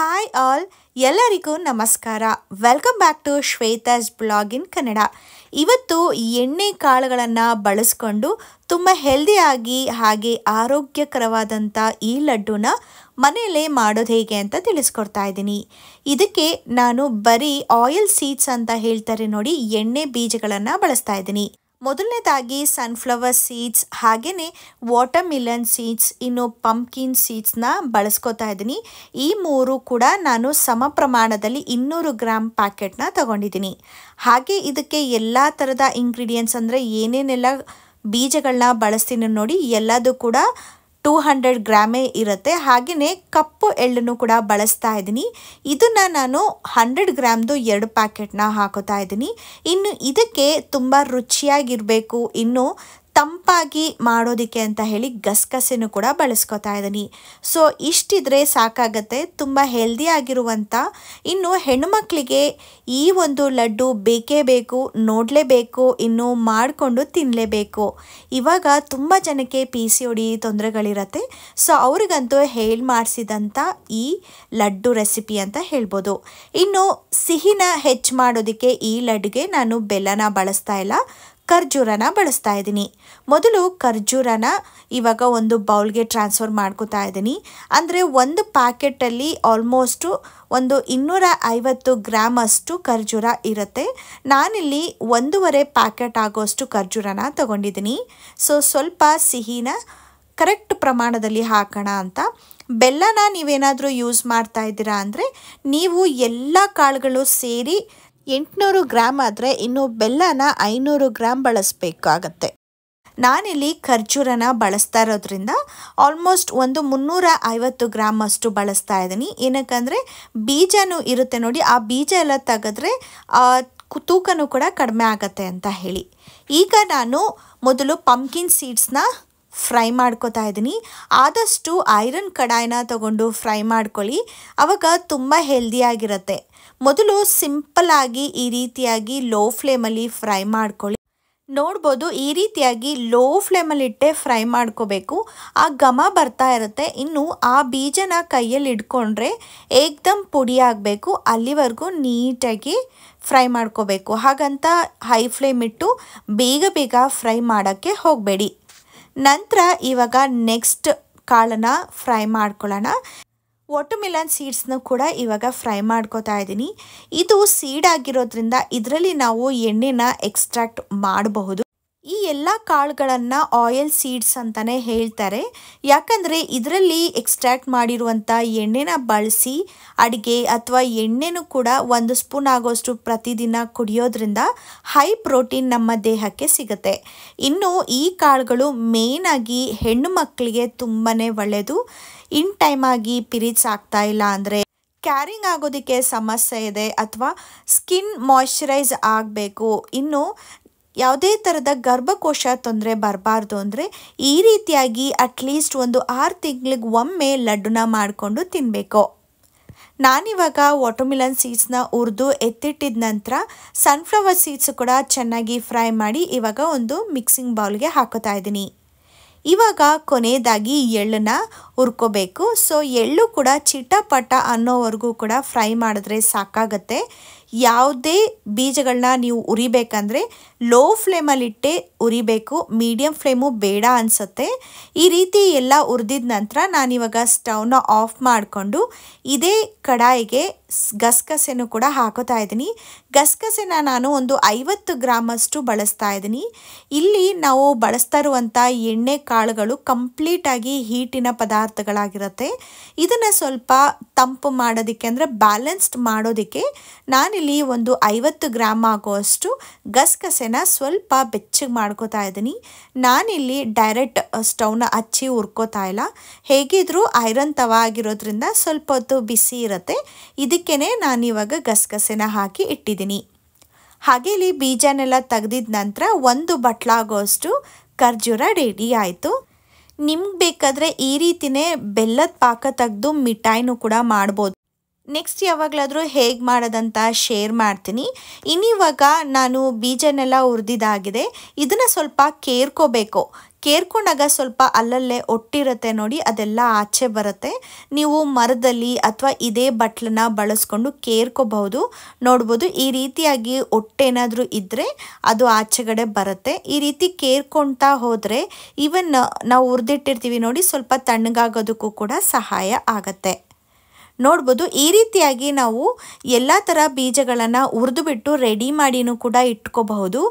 hi all ಎಲ್ಲರಿಗೂ ನಮಸ್ಕಾರ welcome back to Shweta's blog in Kannada ಇವತ್ತು ಎಣ್ಣೆ ಕಾಳುಗಳನ್ನು ಬಳಸ್ಕೊಂಡು ತುಂಬ ಹೆಲ್ದಿಯಾಗಿ ಹಾಗೆ ಆರೋಗ್ಯಕರವಾದಂಥ ಈ ಲಡ್ಡುನ ಮನೆಯಲ್ಲೇ ಮಾಡೋದು ಹೇಗೆ ಅಂತ ತಿಳಿಸ್ಕೊಡ್ತಾ ಇದ್ದೀನಿ ಇದಕ್ಕೆ ನಾನು ಬರೀ ಆಯಿಲ್ ಸೀಡ್ಸ್ ಅಂತ ಹೇಳ್ತಾರೆ ನೋಡಿ ಎಣ್ಣೆ ಬೀಜಗಳನ್ನು ಬಳಸ್ತಾ ಇದ್ದೀನಿ ಮೊದಲನೇದಾಗಿ ಸನ್ಫ್ಲವರ್ ಸೀಡ್ಸ್ ಹಾಗೆಯೇ ವಾಟರ್ ಸೀಡ್ಸ್ ಇನ್ನು ಪಂಪ್ಕಿನ್ ಸೀಡ್ಸ್ನ ಬಳಸ್ಕೋತಾ ಇದ್ದೀನಿ ಈ ಮೂರು ಕೂಡ ನಾನು ಸಮ ಪ್ರಮಾಣದಲ್ಲಿ ಇನ್ನೂರು ಗ್ರಾಮ್ ಪ್ಯಾಕೆಟ್ನ ತಗೊಂಡಿದ್ದೀನಿ ಹಾಗೆ ಇದಕ್ಕೆ ಎಲ್ಲ ಥರದ ಇಂಗ್ರೀಡಿಯೆಂಟ್ಸ್ ಅಂದರೆ ಏನೇನೆಲ್ಲ ಬೀಜಗಳನ್ನ ಬಳಸ್ತೀನಿ ನೋಡಿ ಎಲ್ಲದೂ ಕೂಡ ಟೂ ಹಂಡ್ರೆಡ್ ಗ್ರಾಮೇ ಇರುತ್ತೆ ಹಾಗೆಯೇ ಕಪ್ಪು ಎಳ್ಳನ್ನು ಕೂಡ ಬಳಸ್ತಾ ಇದ್ದೀನಿ ಇದನ್ನು ನಾನು ಹಂಡ್ರೆಡ್ ಗ್ರಾಮ್ದು ಎರಡು ಪ್ಯಾಕೆಟ್ನ ಹಾಕೋತಾ ಇದ್ದೀನಿ ಇನ್ನು ಇದಕ್ಕೆ ತುಂಬ ರುಚಿಯಾಗಿರಬೇಕು ಇನ್ನು ತಂಪಾಗಿ ಮಾಡೋದಕ್ಕೆ ಅಂತ ಹೇಳಿ ಗಸಗಸೆನೂ ಕೂಡ ಬಳಸ್ಕೊತಾ ಇದ್ದೀನಿ ಸೊ ಇಷ್ಟಿದ್ರೆ ಸಾಕಾಗತ್ತೆ ತುಂಬ ಹೆಲ್ದಿ ಆಗಿರುವಂಥ ಇನ್ನು ಹೆಣ್ಣುಮಕ್ಕಳಿಗೆ ಈ ಒಂದು ಲಡ್ಡು ಬೇಕೇ ಬೇಕು ನೋಡಲೇಬೇಕು ಇನ್ನು ಮಾಡಿಕೊಂಡು ತಿನ್ನಲೇಬೇಕು ಇವಾಗ ತುಂಬ ಜನಕ್ಕೆ ಪಿ ಸಿ ಒಡಿ ತೊಂದರೆಗಳಿರತ್ತೆ ಸೊ ಅವ್ರಿಗಂತೂ ಹೇಳಿ ಮಾಡಿಸಿದಂಥ ಈ ಲಡ್ಡು ರೆಸಿಪಿ ಅಂತ ಹೇಳ್ಬೋದು ಇನ್ನು ಸಿಹಿನ ಹೆಚ್ಚು ಮಾಡೋದಕ್ಕೆ ಈ ಲಡ್ಡುಗೆ ನಾನು ಬೆಲ್ಲನ ಬಳಸ್ತಾ ಇಲ್ಲ ಖರ್ಜೂರನ ಬಳಸ್ತಾ ಇದ್ದೀನಿ ಮೊದಲು ಖರ್ಜೂರನ ಇವಾಗ ಒಂದು ಬೌಲ್ಗೆ ಟ್ರಾನ್ಸ್ಫರ್ ಮಾಡ್ಕೋತಾ ಇದ್ದೀನಿ ಅಂದರೆ ಒಂದು ಪ್ಯಾಕೆಟಲ್ಲಿ ಆಲ್ಮೋಸ್ಟು ಒಂದು ಇನ್ನೂರ ಐವತ್ತು ಗ್ರಾಮ್ ಅಷ್ಟು ಖರ್ಜೂರ ಇರುತ್ತೆ ನಾನಿಲ್ಲಿ ಒಂದೂವರೆ ಪ್ಯಾಕೆಟ್ ಆಗೋಷ್ಟು ಖರ್ಜೂರನ ತಗೊಂಡಿದ್ದೀನಿ ಸೊ ಸ್ವಲ್ಪ ಸಿಹಿನ ಕರೆಕ್ಟ್ ಪ್ರಮಾಣದಲ್ಲಿ ಹಾಕೋಣ ಅಂತ ಬೆಲ್ಲನ ನೀವೇನಾದರೂ ಯೂಸ್ ಮಾಡ್ತಾ ಇದ್ದೀರಾ ಅಂದರೆ ನೀವು ಎಲ್ಲ ಕಾಳುಗಳು ಸೇರಿ ಎಂಟುನೂರು ಗ್ರಾಮ್ ಆದರೆ ಇನ್ನು ಬೆಲ್ಲನ ಐನೂರು ಗ್ರಾಮ್ ಬಳಸಬೇಕಾಗತ್ತೆ ನಾನಿಲ್ಲಿ ಖರ್ಜೂರನ ಬಳಸ್ತಾ ಇರೋದ್ರಿಂದ ಆಲ್ಮೋಸ್ಟ್ ಒಂದು ಮುನ್ನೂರ ಐವತ್ತು ಗ್ರಾಮ್ ಅಷ್ಟು ಬಳಸ್ತಾ ಇದ್ದೀನಿ ಏನಕ್ಕಂದರೆ ಬೀಜನೂ ಇರುತ್ತೆ ನೋಡಿ ಆ ಬೀಜ ಎಲ್ಲ ತೆಗೆದ್ರೆ ತೂಕನೂ ಕೂಡ ಕಡಿಮೆ ಆಗತ್ತೆ ಅಂತ ಹೇಳಿ ಈಗ ನಾನು ಮೊದಲು ಪಂಪ್ಕಿನ್ ಸೀಡ್ಸ್ನ ಫ್ರೈ ಮಾಡ್ಕೋತಾ ಇದ್ದೀನಿ ಆದಷ್ಟು ಐರನ್ ಕಡಾಯನ ತಗೊಂಡು ಫ್ರೈ ಮಾಡ್ಕೊಳ್ಳಿ ಆವಾಗ ತುಂಬ ಹೆಲ್ದಿಯಾಗಿರುತ್ತೆ ಮೊದಲು ಸಿಂಪಲ್ಲಾಗಿ ಈ ರೀತಿಯಾಗಿ ಲೋ ಫ್ಲೇಮಲ್ಲಿ ಫ್ರೈ ಮಾಡ್ಕೊಳ್ಳಿ ನೋಡ್ಬೋದು ಈ ರೀತಿಯಾಗಿ ಲೋ ಫ್ಲೇಮಲ್ಲಿಟ್ಟೆ ಫ್ರೈ ಮಾಡ್ಕೋಬೇಕು ಆ ಘಮ ಬರ್ತಾ ಇರುತ್ತೆ ಇನ್ನು ಆ ಬೀಜನ ಕೈಯಲ್ಲಿ ಇಟ್ಕೊಂಡ್ರೆ ಏಕ್ದಮ್ ಪುಡಿ ಆಗಬೇಕು ಅಲ್ಲಿವರೆಗೂ ನೀಟಾಗಿ ಫ್ರೈ ಮಾಡ್ಕೋಬೇಕು ಹಾಗಂತ ಹೈ ಫ್ಲೇಮ್ ಇಟ್ಟು ಬೇಗ ಬೇಗ ಫ್ರೈ ಮಾಡೋಕ್ಕೆ ಹೋಗಬೇಡಿ ನಂತರ ಇವಾಗ ನೆಕ್ಸ್ಟ್ ಕಾಳನ್ನು ಫ್ರೈ ಮಾಡ್ಕೊಳ್ಳೋಣ ವಾಟರ್ ಮಿಲನ್ ಸೀಡ್ಸ್ನು ಕೂಡ ಇವಾಗ ಫ್ರೈ ಮಾಡ್ಕೋತಾ ಇದ್ದೀನಿ ಇದು ಸೀಡ್ ಆಗಿರೋದ್ರಿಂದ ಇದರಲ್ಲಿ ನಾವು ಎಣ್ಣೆನ ಎಕ್ಸ್ಟ್ರಾಕ್ಟ್ ಮಾಡಬಹುದು ಈ ಎಲ್ಲ ಕಾಳುಗಳನ್ನು ಆಯಿಲ್ ಸೀಡ್ಸ್ ಅಂತಲೇ ಹೇಳ್ತಾರೆ ಯಾಕಂದರೆ ಇದರಲ್ಲಿ ಎಕ್ಸ್ಟ್ರಾಕ್ಟ್ ಮಾಡಿರುವಂಥ ಎಣ್ಣೆನ ಬಳಸಿ ಅಡುಗೆ ಅಥವಾ ಎಣ್ಣೆನೂ ಕೂಡ ಒಂದು ಸ್ಪೂನ್ ಆಗೋಷ್ಟು ಪ್ರತಿದಿನ ಕುಡಿಯೋದ್ರಿಂದ ಹೈ ಪ್ರೋಟೀನ್ ನಮ್ಮ ದೇಹಕ್ಕೆ ಸಿಗುತ್ತೆ ಇನ್ನು ಈ ಕಾಳುಗಳು ಮೇಯ್ನಾಗಿ ಹೆಣ್ಣು ಮಕ್ಕಳಿಗೆ ತುಂಬಾ ಒಳ್ಳೆಯದು ಇನ್ ಟೈಮಾಗಿ ಪಿರೀಡ್ಸ್ ಆಗ್ತಾ ಇಲ್ಲ ಅಂದರೆ ಕ್ಯಾರಿಂಗ್ ಆಗೋದಕ್ಕೆ ಸಮಸ್ಯೆ ಇದೆ ಅಥವಾ ಸ್ಕಿನ್ ಮಾಯ್ಶ್ಚರೈಸ್ ಆಗಬೇಕು ಇನ್ನು ಯಾವುದೇ ಥರದ ಗರ್ಭಕೋಶ ತೊಂದರೆ ಬರಬಾರ್ದು ಅಂದರೆ ಈ ರೀತಿಯಾಗಿ ಅಟ್ಲೀಸ್ಟ್ ಒಂದು ಆರು ತಿಂಗಳಿಗೆ ಒಮ್ಮೆ ಲಡ್ಡುನ ಮಾಡಿಕೊಂಡು ತಿನ್ನಬೇಕು ನಾನಿವಾಗ ವಾಟರ್ಮಿಲನ್ ಸೀಡ್ಸ್ನ ಹುರಿದು ಎತ್ತಿಟ್ಟಿದ ನಂತರ ಸನ್ಫ್ಲವರ್ ಸೀಡ್ಸ್ ಕೂಡ ಚೆನ್ನಾಗಿ ಫ್ರೈ ಮಾಡಿ ಇವಾಗ ಒಂದು ಮಿಕ್ಸಿಂಗ್ ಬೌಲ್ಗೆ ಹಾಕೋತಾ ಇದ್ದೀನಿ ಇವಾಗ ಕೊನೆಯದಾಗಿ ಎಳ್ಳನ್ನ ಹುರ್ಕೋಬೇಕು ಸೊ ಎಳ್ಳು ಕೂಡ ಚಿಟಪಟ ಅನ್ನೋವರೆಗೂ ಕೂಡ ಫ್ರೈ ಮಾಡಿದ್ರೆ ಸಾಕಾಗತ್ತೆ ಯಾವುದೇ ಬೀಜಗಳನ್ನ ನೀವು ಉರಿಬೇಕಂದ್ರೆ ಲೋ ಫ್ಲೇಮಲ್ಲಿಟ್ಟೆ ಉರಿಬೇಕು ಮೀಡಿಯಮ್ ಫ್ಲೇಮು ಬೇಡ ಅನಿಸುತ್ತೆ ಈ ರೀತಿ ಎಲ್ಲ ಉರಿದಿದ ನಂತರ ನಾನಿವಾಗ ಸ್ಟವ್ನ ಆಫ್ ಮಾಡಿಕೊಂಡು ಇದೇ ಕಡಾಯಿಗೆ ಗಸಗಸೆನೂ ಕೂಡ ಹಾಕೋತಾ ಇದ್ದೀನಿ ಗಸಗಸೆನ ನಾನು ಒಂದು ಐವತ್ತು ಗ್ರಾಮಷ್ಟು ಬಳಸ್ತಾ ಇದ್ದೀನಿ ಇಲ್ಲಿ ನಾವು ಬಳಸ್ತಾ ಇರುವಂಥ ಎಣ್ಣೆ ಕಾಳುಗಳು ಕಂಪ್ಲೀಟಾಗಿ ಹೀಟಿನ ಪದಾರ್ಥಗಳಾಗಿರುತ್ತೆ ಇದನ್ನು ಸ್ವಲ್ಪ ತಂಪು ಮಾಡೋದಕ್ಕೆ ಅಂದರೆ ಬ್ಯಾಲೆನ್ಸ್ಡ್ ಮಾಡೋದಕ್ಕೆ ನಾನು ಇಲ್ಲಿ ಒಂದು ಐವತ್ತು ಗ್ರಾಮ್ ಆಗುವಷ್ಟು ಗಸಗಸೆನ ಸ್ವಲ್ಪ ಬೆಚ್ಚಗೆ ಮಾಡ್ಕೋತಾ ಇದ್ದೀನಿ ನಾನಿಲ್ಲಿ ಡೈರೆಕ್ಟ್ ಸ್ಟವ್ನ ಹಚ್ಚಿ ಹುರ್ಕೋತಾ ಇಲ್ಲ ಹೇಗಿದ್ರೂ ಐರನ್ ತವ ಆಗಿರೋದ್ರಿಂದ ಸ್ವಲ್ಪ ಹೊತ್ತು ಬಿಸಿ ಇರುತ್ತೆ ಇದಕ್ಕೇ ನಾನಿವಾಗ ಗಸಗಸೆನ ಹಾಕಿ ಇಟ್ಟಿದ್ದೀನಿ ಹಾಗೆ ಇಲ್ಲಿ ಬೀಜನೆಲ್ಲ ತೆಗೆದಿದ ನಂತರ ಒಂದು ಬಟ್ಲಾಗೋಷ್ಟು ಖರ್ಜೂರ ರೆಡಿ ಆಯಿತು ನಿಮ್ಗೆ ಬೇಕಾದರೆ ಈ ರೀತಿಯೇ ಬೆಲ್ಲದ ಪಾಕ ತೆಗೆದು ಮಿಠಾಯಿನೂ ಕೂಡ ಮಾಡ್ಬೋದು ನೆಕ್ಸ್ಟ್ ಯಾವಾಗಲಾದರೂ ಹೇಗೆ ಮಾಡೋದಂತ ಶೇರ್ ಮಾಡ್ತೀನಿ ಇನ್ನಿವಾಗ ನಾನು ಬೀಜನೆಲ್ಲ ಉರಿದಿದ್ದಾಗಿದೆ ಇದನ್ನು ಸ್ವಲ್ಪ ಕೇರ್ಕೋಬೇಕು ಕೇರ್ಕೊಂಡಾಗ ಸ್ವಲ್ಪ ಅಲ್ಲಲ್ಲೇ ಒಟ್ಟಿರುತ್ತೆ ನೋಡಿ ಅದೆಲ್ಲ ಆಚೆ ಬರುತ್ತೆ ನೀವು ಮರದಲ್ಲಿ ಅಥವಾ ಇದೇ ಬಟ್ಲನ್ನ ಬಳಸ್ಕೊಂಡು ಕೇರ್ಕೋಬಹುದು ನೋಡ್ಬೋದು ಈ ರೀತಿಯಾಗಿ ಒಟ್ಟೇನಾದರೂ ಇದ್ದರೆ ಅದು ಆಚೆಗಡೆ ಬರುತ್ತೆ ಈ ರೀತಿ ಕೇರ್ಕೊಳ್ತಾ ಹೋದರೆ ಈವನ್ ನಾವು ಹುರಿದಿಟ್ಟಿರ್ತೀವಿ ನೋಡಿ ಸ್ವಲ್ಪ ತಣ್ಣಗಾಗೋದಕ್ಕೂ ಕೂಡ ಸಹಾಯ ಆಗತ್ತೆ ನೋಡ್ಬೋದು ಈ ರೀತಿಯಾಗಿ ನಾವು ಎಲ್ಲ ಥರ ಬೀಜಗಳನ್ನು ಹುರಿದುಬಿಟ್ಟು ರೆಡಿ ಮಾಡಿನೂ ಕೂಡ ಇಟ್ಕೋಬಹುದು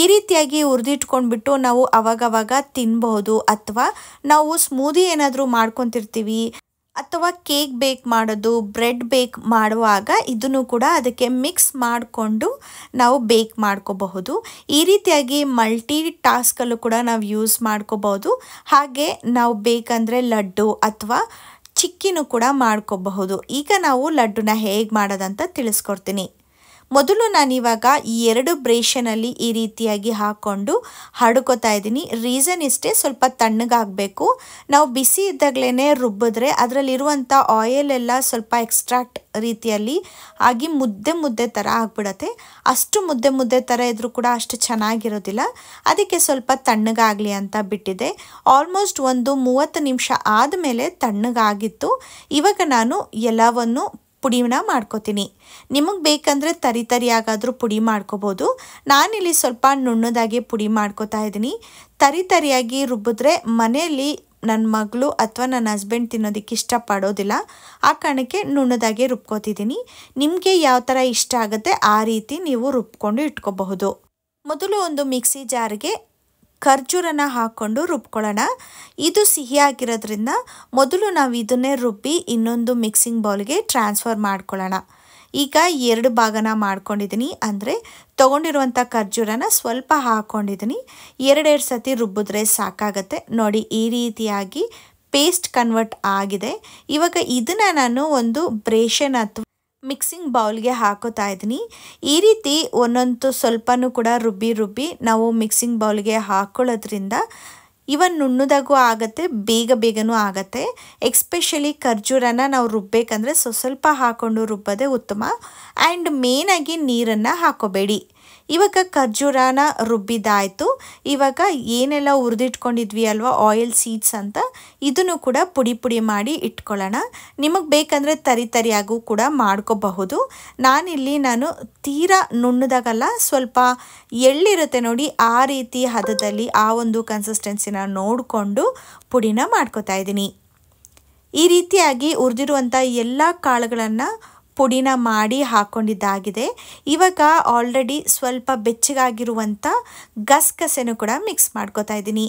ಈ ರೀತಿಯಾಗಿ ಹುರಿದಿಟ್ಕೊಂಡ್ಬಿಟ್ಟು ನಾವು ಅವಾಗವಾಗ ತಿನ್ಬಹುದು ಅಥವಾ ನಾವು ಸ್ಮೂದಿ ಏನಾದರೂ ಮಾಡ್ಕೊತಿರ್ತೀವಿ ಅಥವಾ ಕೇಕ್ ಬೇಕ್ ಮಾಡೋದು ಬ್ರೆಡ್ ಬೇಕ್ ಮಾಡುವಾಗ ಇದನ್ನು ಕೂಡ ಅದಕ್ಕೆ ಮಿಕ್ಸ್ ಮಾಡಿಕೊಂಡು ನಾವು ಬೇಕ್ ಮಾಡ್ಕೋಬಹುದು ಈ ರೀತಿಯಾಗಿ ಮಲ್ಟಿ ಟಾಸ್ಕಲ್ಲೂ ಕೂಡ ನಾವು ಯೂಸ್ ಮಾಡ್ಕೋಬಹುದು ಹಾಗೆ ನಾವು ಬೇಕಂದರೆ ಲಡ್ಡು ಅಥವಾ ಚಿಕ್ಕಿನೂ ಕೂಡ ಮಾಡ್ಕೋಬಹುದು ಈಗ ನಾವು ಲಡ್ಡುನ ಹೇಗೆ ಮಾಡೋದಂತ ತಿಳಿಸ್ಕೊಡ್ತೀನಿ ಮೊದಲು ನಾನಿವಾಗ ಈ ಎರಡು ಬ್ರೇಷನಲ್ಲಿ ಈ ರೀತಿಯಾಗಿ ಹಾಕ್ಕೊಂಡು ಹಾಡ್ಕೋತಾ ಇದ್ದೀನಿ ರೀಸನ್ ಇಷ್ಟೇ ಸ್ವಲ್ಪ ತಣ್ಣಗಾಗಬೇಕು ನಾವು ಬಿಸಿ ಇದ್ದಾಗಲೇ ರುಬ್ಬಿದ್ರೆ ಅದರಲ್ಲಿರುವಂಥ ಆಯಿಲ್ ಎಲ್ಲ ಸ್ವಲ್ಪ ಎಕ್ಸ್ಟ್ರಾಕ್ಟ್ ರೀತಿಯಲ್ಲಿ ಆಗಿ ಮುದ್ದೆ ಮುದ್ದೆ ಥರ ಆಗಿಬಿಡತ್ತೆ ಅಷ್ಟು ಮುದ್ದೆ ಮುದ್ದೆ ಥರ ಇದ್ದರೂ ಕೂಡ ಅಷ್ಟು ಚೆನ್ನಾಗಿರೋದಿಲ್ಲ ಅದಕ್ಕೆ ಸ್ವಲ್ಪ ತಣ್ಣಗಾಗಲಿ ಅಂತ ಬಿಟ್ಟಿದೆ ಆಲ್ಮೋಸ್ಟ್ ಒಂದು ಮೂವತ್ತು ನಿಮಿಷ ಆದಮೇಲೆ ತಣ್ಣಗಾಗಿತ್ತು ಇವಾಗ ನಾನು ಎಲ್ಲವನ್ನು ಪುಡಿನ ಮಾಡ್ಕೋತೀನಿ ನಿಮಗೆ ಬೇಕಂದರೆ ತರಿ ತರಿಯಾಗಾದರೂ ಪುಡಿ ಮಾಡ್ಕೋಬೋದು ನಾನಿಲ್ಲಿ ಸ್ವಲ್ಪ ನುಣ್ಣದಾಗಿ ಪುಡಿ ಮಾಡ್ಕೋತಾ ಇದ್ದೀನಿ ತರಿ ತರಿಯಾಗಿ ರುಬ್ಬಿದ್ರೆ ಮನೆಯಲ್ಲಿ ನನ್ನ ಮಗಳು ಅಥವಾ ನನ್ನ ಹಸ್ಬೆಂಡ್ ತಿನ್ನೋದಕ್ಕೆ ಇಷ್ಟಪಡೋದಿಲ್ಲ ಆ ಕಾರಣಕ್ಕೆ ನುಣ್ಣದಾಗೆ ರುಬ್ಕೋತಿದ್ದೀನಿ ನಿಮಗೆ ಯಾವ ಥರ ಇಷ್ಟ ಆಗುತ್ತೆ ಆ ರೀತಿ ನೀವು ರುಬ್ಕೊಂಡು ಇಟ್ಕೋಬಹುದು ಮೊದಲು ಒಂದು ಮಿಕ್ಸಿ ಜಾರ್ಗೆ ಖರ್ಜೂರನ ಹಾಕ್ಕೊಂಡು ರುಬ್ಕೊಳ್ಳೋಣ ಇದು ಸಿಹಿಯಾಗಿರೋದ್ರಿಂದ ಮೊದಲು ನಾವು ಇದನ್ನೇ ರುಬ್ಬಿ ಇನ್ನೊಂದು ಮಿಕ್ಸಿಂಗ್ ಬೌಲ್ಗೆ ಟ್ರಾನ್ಸ್ಫರ್ ಮಾಡ್ಕೊಳ್ಳೋಣ ಈಗ ಎರಡು ಭಾಗನ ಮಾಡ್ಕೊಂಡಿದ್ದೀನಿ ಅಂದರೆ ತೊಗೊಂಡಿರುವಂಥ ಖರ್ಜೂರನ ಸ್ವಲ್ಪ ಹಾಕ್ಕೊಂಡಿದ್ದೀನಿ ಎರಡೆರಡು ಸತಿ ರುಬ್ಬಿದ್ರೆ ಸಾಕಾಗತ್ತೆ ನೋಡಿ ಈ ರೀತಿಯಾಗಿ ಪೇಸ್ಟ್ ಕನ್ವರ್ಟ್ ಆಗಿದೆ ಇವಾಗ ಇದನ್ನು ನಾನು ಒಂದು ಬ್ರೇಷನ್ ಅಥವಾ ಮಿಕ್ಸಿಂಗ್ ಬೌಲ್ಗೆ ಹಾಕೋತಾ ಇದ್ದೀನಿ ಈ ರೀತಿ ಒಂದೊಂದು ಸ್ವಲ್ಪನೂ ಕೂಡ ರುಬ್ಬಿ ರುಬ್ಬಿ ನಾವು ಮಿಕ್ಸಿಂಗ್ ಬೌಲ್ಗೆ ಹಾಕೊಳ್ಳೋದ್ರಿಂದ ಇವನ್ ನುಣ್ಣದಾಗೂ ಆಗುತ್ತೆ ಬೇಗ ಬೇಗನೂ ಆಗುತ್ತೆ ಎಕ್ಸ್ಪೆಷಲಿ ಖರ್ಜೂರನ ನಾವು ರುಬ್ಬೇಕಂದ್ರೆ ಸ್ವಲ್ಪ ಹಾಕ್ಕೊಂಡು ರುಬ್ಬೋದೇ ಉತ್ತಮ ಆ್ಯಂಡ್ ಮೇನಾಗಿ ನೀರನ್ನು ಹಾಕೋಬೇಡಿ ಇವಾಗ ಖರ್ಜೂರಾನ ರುಬ್ಬಿದಾಯಿತು ಇವಾಗ ಏನೆಲ್ಲ ಉರಿದಿಟ್ಕೊಂಡಿದ್ವಿ ಅಲ್ವಾ ಆಯಿಲ್ ಸೀಡ್ಸ್ ಅಂತ ಇದನ್ನು ಕೂಡ ಪುಡಿ ಪುಡಿ ಮಾಡಿ ಇಟ್ಕೊಳ್ಳೋಣ ನಿಮಗೆ ಬೇಕಂದರೆ ತರಿ ತರಿಯಾಗೂ ಕೂಡ ಮಾಡ್ಕೋಬಹುದು ನಾನಿಲ್ಲಿ ನಾನು ತೀರಾ ನುಣ್ಣದಾಗಲ್ಲ ಸ್ವಲ್ಪ ಎಳ್ಳಿರುತ್ತೆ ನೋಡಿ ಆ ರೀತಿ ಹದದಲ್ಲಿ ಆ ಒಂದು ಕನ್ಸಿಸ್ಟೆನ್ಸಿನ ನೋಡಿಕೊಂಡು ಪುಡಿನ ಮಾಡ್ಕೋತಾ ಇದ್ದೀನಿ ಈ ರೀತಿಯಾಗಿ ಉರಿದಿರುವಂಥ ಎಲ್ಲ ಕಾಳುಗಳನ್ನು ಪುಡಿನ ಮಾಡಿ ಹಾಕೊಂಡಿದ್ದಾಗಿದೆ ಇವಾಗ ಆಲ್ರೆಡಿ ಸ್ವಲ್ಪ ಬೆಚ್ಚಗಾಗಿರುವಂಥ ಗಸಗಸೆನೂ ಕೂಡ ಮಿಕ್ಸ್ ಮಾಡ್ಕೋತಾ ಇದ್ದೀನಿ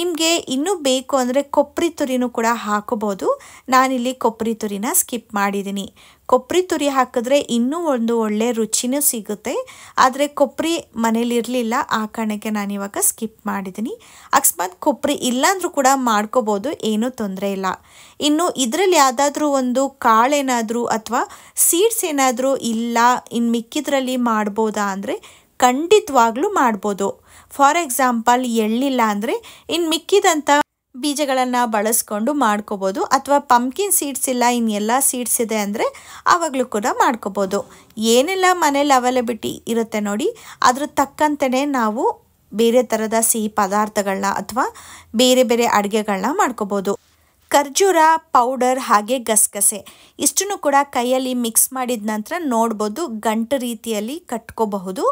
ನಿಮಗೆ ಇನ್ನೂ ಬೇಕು ಅಂದರೆ ಕೊಬ್ಬರಿ ತುರಿನೂ ಕೂಡ ಹಾಕೋಬೋದು ನಾನಿಲ್ಲಿ ಕೊಬ್ಬರಿ ತುರಿನ ಸ್ಕಿಪ್ ಮಾಡಿದ್ದೀನಿ ಕೊಬ್ಬರಿ ತುರಿ ಹಾಕಿದ್ರೆ ಇನ್ನೂ ಒಂದು ಒಳ್ಳೆ ರುಚಿನೂ ಸಿಗುತ್ತೆ ಆದರೆ ಕೊಬ್ಬರಿ ಮನೇಲಿರಲಿಲ್ಲ ಆ ಕಾರಣಕ್ಕೆ ನಾನು ಇವಾಗ ಸ್ಕಿಪ್ ಮಾಡಿದ್ದೀನಿ ಅಕಸ್ಮಾತ್ ಕೊಬ್ಬರಿ ಇಲ್ಲಾಂದರೂ ಕೂಡ ಮಾಡ್ಕೋಬೋದು ಏನೂ ತೊಂದರೆ ಇಲ್ಲ ಇನ್ನು ಇದರಲ್ಲಿ ಯಾವುದಾದ್ರೂ ಒಂದು ಕಾಳೇನಾದರೂ ಅಥವಾ ಸೀಡ್ಸ್ ಏನಾದರೂ ಇಲ್ಲ ಇನ್ನು ಮಿಕ್ಕಿದ್ರಲ್ಲಿ ಮಾಡ್ಬೋದಾ ಅಂದರೆ ಖಂಡಿತವಾಗ್ಲೂ ಮಾಡ್ಬೋದು ಫಾರ್ ಎಕ್ಸಾಂಪಲ್ ಎಳ್ಳಿಲ್ಲ ಅಂದರೆ ಇನ್ನು ಮಿಕ್ಕಿದಂಥ ಬೀಜಗಳನ್ನು ಬಳಸ್ಕೊಂಡು ಮಾಡ್ಕೋಬೋದು ಅಥವಾ ಪಂಪ್ಕಿನ್ ಸೀಡ್ಸ್ ಇಲ್ಲ ಇನ್ನೆಲ್ಲ ಸೀಡ್ಸ್ ಇದೆ ಅಂದರೆ ಆವಾಗಲೂ ಕೂಡ ಮಾಡ್ಕೋಬೋದು ಏನೆಲ್ಲ ಮನೇಲಿ ಅವೈಲೆಬಿಟಿ ಇರುತ್ತೆ ನೋಡಿ ಅದ್ರ ತಕ್ಕಂತೆಯೇ ನಾವು ಬೇರೆ ಥರದ ಸಿಹಿ ಪದಾರ್ಥಗಳನ್ನ ಅಥವಾ ಬೇರೆ ಬೇರೆ ಅಡುಗೆಗಳನ್ನ ಮಾಡ್ಕೋಬೋದು ಖರ್ಜೂರ ಪೌಡರ್ ಹಾಗೆ ಗಸಗಸೆ ಇಷ್ಟನ್ನು ಕೂಡ ಕೈಯಲ್ಲಿ ಮಿಕ್ಸ್ ಮಾಡಿದ ನಂತರ ನೋಡ್ಬೋದು ಗಂಟು ರೀತಿಯಲ್ಲಿ ಕಟ್ಕೋಬಹುದು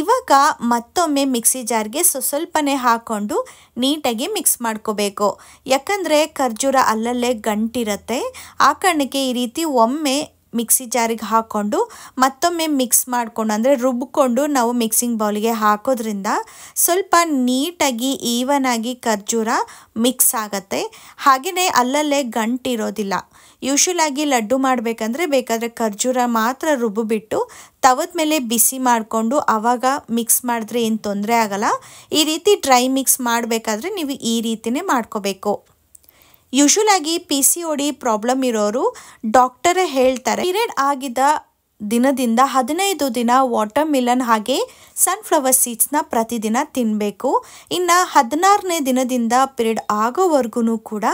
ಇವಾಗ ಮತ್ತೊಮ್ಮೆ ಮಿಕ್ಸಿ ಜಾರ್ಗೆ ಸೊ ಸ್ವಲ್ಪನೇ ಹಾಕ್ಕೊಂಡು ನೀಟಾಗಿ ಮಿಕ್ಸ್ ಮಾಡ್ಕೋಬೇಕು ಯಾಕಂದರೆ ಖರ್ಜೂರ ಅಲ್ಲಲ್ಲೇ ಗಂಟಿರುತ್ತೆ ಆ ಕಾರಣಕ್ಕೆ ಈ ರೀತಿ ಒಮ್ಮೆ ಮಿಕ್ಸಿ ಜಾರಿಗೆ ಹಾಕ್ಕೊಂಡು ಮತ್ತೊಮ್ಮೆ ಮಿಕ್ಸ್ ಮಾಡಿಕೊಂಡು ಅಂದರೆ ರುಬ್ಬಿಕೊಂಡು ನಾವು ಮಿಕ್ಸಿಂಗ್ ಬೌಲಿಗೆ ಹಾಕೋದ್ರಿಂದ ಸ್ವಲ್ಪ ನೀಟಾಗಿ ಈವನಾಗಿ ಖರ್ಜೂರ ಮಿಕ್ಸ್ ಆಗುತ್ತೆ ಹಾಗೆಯೇ ಅಲ್ಲಲ್ಲೇ ಗಂಟಿರೋದಿಲ್ಲ ಯೂಶಲಾಗಿ ಲಡ್ಡು ಮಾಡಬೇಕಂದ್ರೆ ಬೇಕಾದರೆ ಖರ್ಜೂರ ಮಾತ್ರ ರುಬ್ಬಿಬಿಟ್ಟು ತವದ ಮೇಲೆ ಬಿಸಿ ಮಾಡಿಕೊಂಡು ಆವಾಗ ಮಿಕ್ಸ್ ಮಾಡಿದ್ರೆ ಏನು ತೊಂದರೆ ಆಗಲ್ಲ ಈ ರೀತಿ ಡ್ರೈ ಮಿಕ್ಸ್ ಮಾಡಬೇಕಾದ್ರೆ ನೀವು ಈ ರೀತಿಯೇ ಮಾಡ್ಕೋಬೇಕು ಯೂಶುವಲ್ ಆಗಿ ಪಿ ಸಿ ಡಿ ಪ್ರಾಬ್ಲಮ್ ಇರೋರು ಡಾಕ್ಟರೇ ಹೇಳ್ತಾರೆ ಪೀರಿಯಡ್ ಆಗಿದ ದಿನದಿಂದ ಹದಿನೈದು ದಿನ ವಾಟರ್ ಮಿಲನ್ ಹಾಗೆ ಸನ್ಫ್ಲವರ್ ಸೀಡ್ಸ್ನ ಪ್ರತಿದಿನ ತಿನ್ನಬೇಕು ಇನ್ನು ಹದಿನಾರನೇ ದಿನದಿಂದ ಪೀರಿಯಡ್ ಆಗೋವರೆಗೂ ಕೂಡ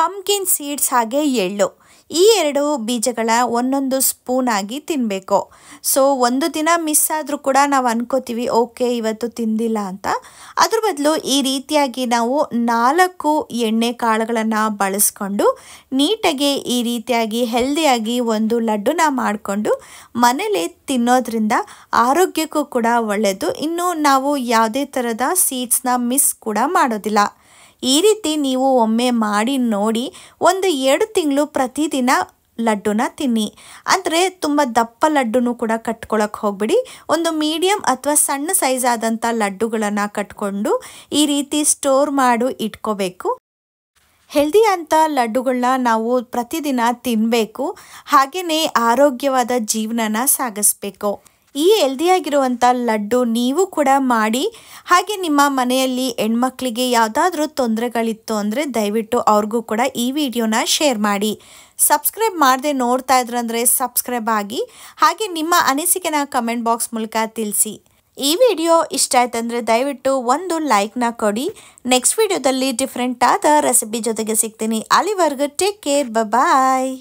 ಪಂಪ್ಕಿನ್ ಸೀಡ್ಸ್ ಹಾಗೆ ಎಳ್ಳು ಈ ಎರಡು ಬೀಜಗಳ ಒಂದೊಂದು ಸ್ಪೂನ್ ಆಗಿ ತಿನ್ನಬೇಕು ಸೊ ಒಂದು ದಿನ ಮಿಸ್ ಆದರೂ ಕೂಡ ನಾವು ಅನ್ಕೋತೀವಿ ಓಕೆ ಇವತ್ತು ತಿಂದಿಲ್ಲ ಅಂತ ಅದ್ರ ಬದಲು ಈ ರೀತಿಯಾಗಿ ನಾವು ನಾಲ್ಕು ಎಣ್ಣೆ ಕಾಳುಗಳನ್ನು ಬಳಸ್ಕೊಂಡು ನೀಟಾಗಿ ಈ ರೀತಿಯಾಗಿ ಹೆಲ್ದಿಯಾಗಿ ಒಂದು ಲಡ್ಡುನ ಮಾಡಿಕೊಂಡು ಮನೇಲಿ ತಿನ್ನೋದ್ರಿಂದ ಆರೋಗ್ಯಕ್ಕೂ ಕೂಡ ಒಳ್ಳೆಯದು ಇನ್ನು ನಾವು ಯಾವುದೇ ಥರದ ಸೀಡ್ಸ್ನ ಮಿಸ್ ಕೂಡ ಮಾಡೋದಿಲ್ಲ ಈ ರೀತಿ ನೀವು ಒಮ್ಮೆ ಮಾಡಿ ನೋಡಿ ಒಂದು ಎರಡು ತಿಂಗಳು ಪ್ರತಿದಿನ ಲಡ್ಡುನ ತಿನ್ನಿ ಅಂದರೆ ತುಂಬ ದಪ್ಪ ಲಡ್ಡೂ ಕೂಡ ಕಟ್ಕೊಳಕ್ಕೆ ಹೋಗ್ಬಿಡಿ ಒಂದು ಮೀಡಿಯಮ್ ಅಥವಾ ಸಣ್ಣ ಸೈಜ್ ಆದಂಥ ಲಡ್ಡುಗಳನ್ನು ಕಟ್ಕೊಂಡು ಈ ರೀತಿ ಸ್ಟೋರ್ ಮಾಡು ಇಟ್ಕೋಬೇಕು ಹೆಲ್ದಿ ಅಂತ ಲಡ್ಡುಗಳನ್ನ ನಾವು ಪ್ರತಿದಿನ ತಿನ್ನಬೇಕು ಹಾಗೆಯೇ ಆರೋಗ್ಯವಾದ ಜೀವನನ ಸಾಗಿಸ್ಬೇಕು ಈ ಹೆಲ್ದಿಯಾಗಿರುವಂಥ ಲಡ್ಡು ನೀವು ಕೂಡ ಮಾಡಿ ಹಾಗೆ ನಿಮ್ಮ ಮನೆಯಲ್ಲಿ ಹೆಣ್ಮಕ್ಳಿಗೆ ಯಾವುದಾದ್ರೂ ತೊಂದರೆಗಳಿತ್ತು ಅಂದರೆ ದಯವಿಟ್ಟು ಅವ್ರಿಗೂ ಕೂಡ ಈ ವಿಡಿಯೋನ ಶೇರ್ ಮಾಡಿ ಸಬ್ಸ್ಕ್ರೈಬ್ ಮಾಡದೆ ನೋಡ್ತಾ ಅಂದರೆ ಸಬ್ಸ್ಕ್ರೈಬ್ ಆಗಿ ಹಾಗೆ ನಿಮ್ಮ ಅನಿಸಿಕೆನ ಕಮೆಂಟ್ ಬಾಕ್ಸ್ ಮೂಲಕ ತಿಳಿಸಿ ಈ ವಿಡಿಯೋ ಇಷ್ಟ ಅಂದರೆ ದಯವಿಟ್ಟು ಒಂದು ಲೈಕ್ನ ಕೊಡಿ ನೆಕ್ಸ್ಟ್ ವಿಡಿಯೋದಲ್ಲಿ ಡಿಫ್ರೆಂಟ್ ಆದ ರೆಸಿಪಿ ಜೊತೆಗೆ ಸಿಗ್ತೀನಿ ಅಲ್ಲಿವರೆಗೂ ಟೇಕ್ ಕೇರ್ ಬಾಯ್